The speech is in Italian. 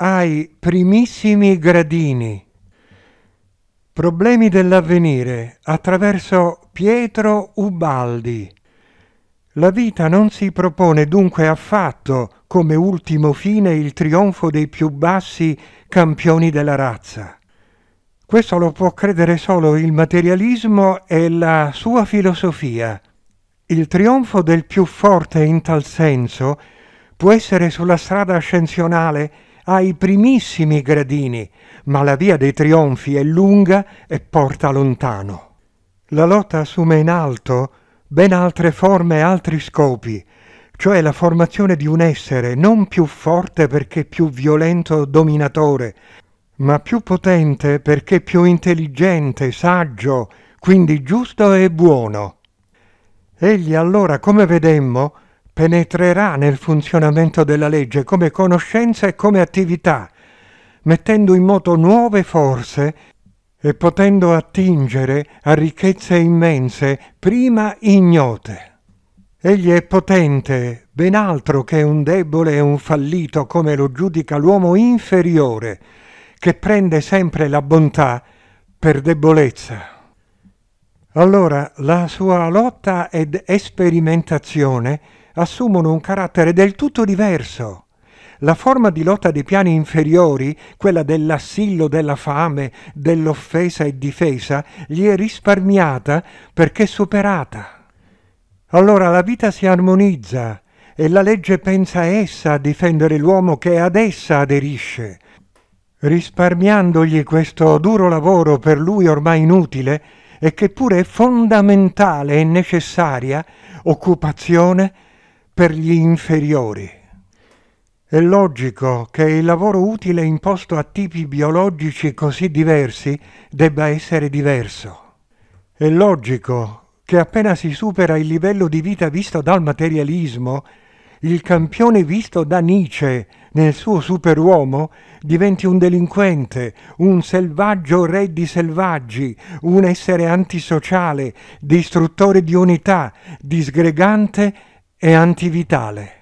ai primissimi gradini. Problemi dell'avvenire attraverso Pietro Ubaldi. La vita non si propone dunque affatto come ultimo fine il trionfo dei più bassi campioni della razza. Questo lo può credere solo il materialismo e la sua filosofia. Il trionfo del più forte in tal senso può essere sulla strada ascensionale ai primissimi gradini, ma la via dei trionfi è lunga e porta lontano. La lotta assume in alto ben altre forme e altri scopi, cioè la formazione di un essere non più forte perché più violento o dominatore, ma più potente perché più intelligente, saggio, quindi giusto e buono. Egli allora, come vedemmo, penetrerà nel funzionamento della legge come conoscenza e come attività, mettendo in moto nuove forze e potendo attingere a ricchezze immense, prima ignote. Egli è potente, ben altro che un debole e un fallito come lo giudica l'uomo inferiore, che prende sempre la bontà per debolezza. Allora la sua lotta ed sperimentazione assumono un carattere del tutto diverso. La forma di lotta dei piani inferiori, quella dell'assillo della fame, dell'offesa e difesa, gli è risparmiata perché superata. Allora la vita si armonizza e la legge pensa essa a difendere l'uomo che ad essa aderisce. Risparmiandogli questo duro lavoro per lui ormai inutile, e che pure è fondamentale e necessaria occupazione per gli inferiori. È logico che il lavoro utile imposto a tipi biologici così diversi debba essere diverso. È logico che appena si supera il livello di vita visto dal materialismo, il campione visto da Nietzsche nel suo superuomo diventi un delinquente, un selvaggio re di selvaggi, un essere antisociale, distruttore di unità, disgregante è antivitale.